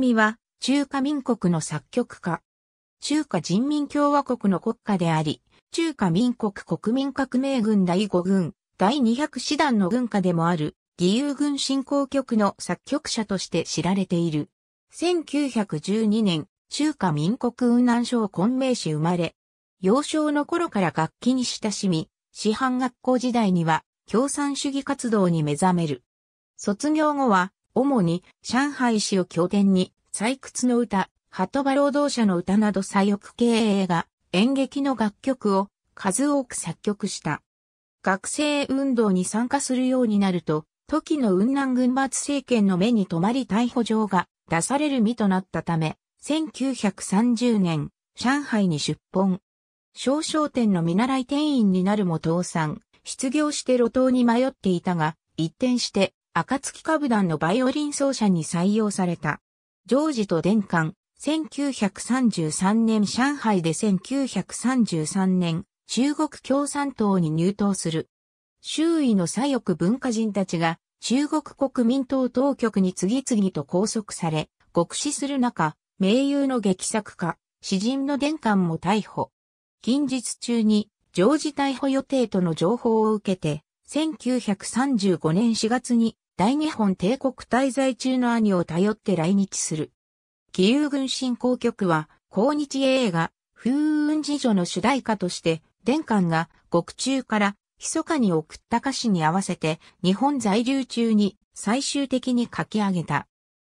美は中華民国の作曲家。中華人民共和国の国家であり、中華民国国民革命軍第5軍、第200師団の軍歌でもある、義勇軍振興局の作曲者として知られている。1912年、中華民国雲南省昆明市生まれ、幼少の頃から楽器に親しみ、師範学校時代には共産主義活動に目覚める。卒業後は主に上海市を拠点に、採掘の歌、鳩場労働者の歌など左翼系映画、演劇の楽曲を数多く作曲した。学生運動に参加するようになると、時の雲南軍閥政権の目に留まり逮捕状が出される身となったため、1930年、上海に出奔。少商店の見習い店員になるも倒産、失業して路頭に迷っていたが、一転して暁歌舞団のバイオリン奏者に採用された。ジョージと殿官、1933年上海で1933年、中国共産党に入党する。周囲の左翼文化人たちが中国国民党当局に次々と拘束され、獄死する中、名優の劇作家、詩人の殿官も逮捕。近日中に、常時逮捕予定との情報を受けて、1935年4月に大日本帝国滞在中の兄を頼って来日する。義勇軍振興局は、抗日映画、風雲事女の主題歌として、殿官が獄中から密かに送った歌詞に合わせて日本在留中に最終的に書き上げた。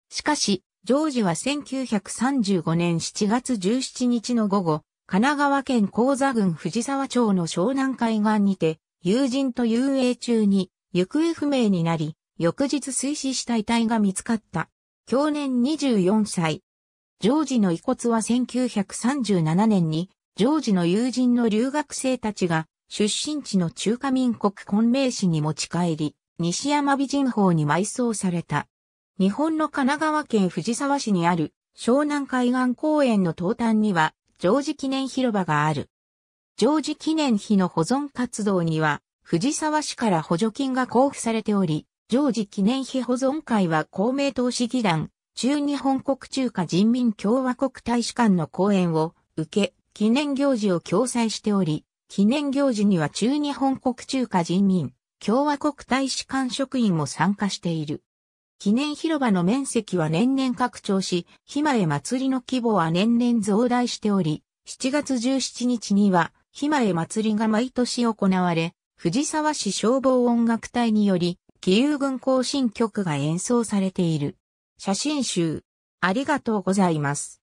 しかし、ジョージは1935年7月17日の午後、神奈川県高座郡藤沢町の湘南海岸にて、友人と遊泳中に行方不明になり、翌日水死した遺体が見つかった。去年24歳。ジョージの遺骨は1937年に、ジョージの友人の留学生たちが、出身地の中華民国昆明市に持ち帰り、西山美人法に埋葬された。日本の神奈川県藤沢市にある湘南海岸公園の東端には、ジョージ記念広場がある。ジョージ記念碑の保存活動には、藤沢市から補助金が交付されており、常時記念碑保存会は公明党市議団、中日本国中華人民共和国大使館の講演を受け、記念行事を共催しており、記念行事には中日本国中華人民共和国大使館職員も参加している。記念広場の面積は年々拡張し、ひまえ祭りの規模は年々増大しており、7月17日には、ひまえ祭りが毎年行われ、藤沢市消防音楽隊により、義勇軍行進曲が演奏されている。写真集、ありがとうございます。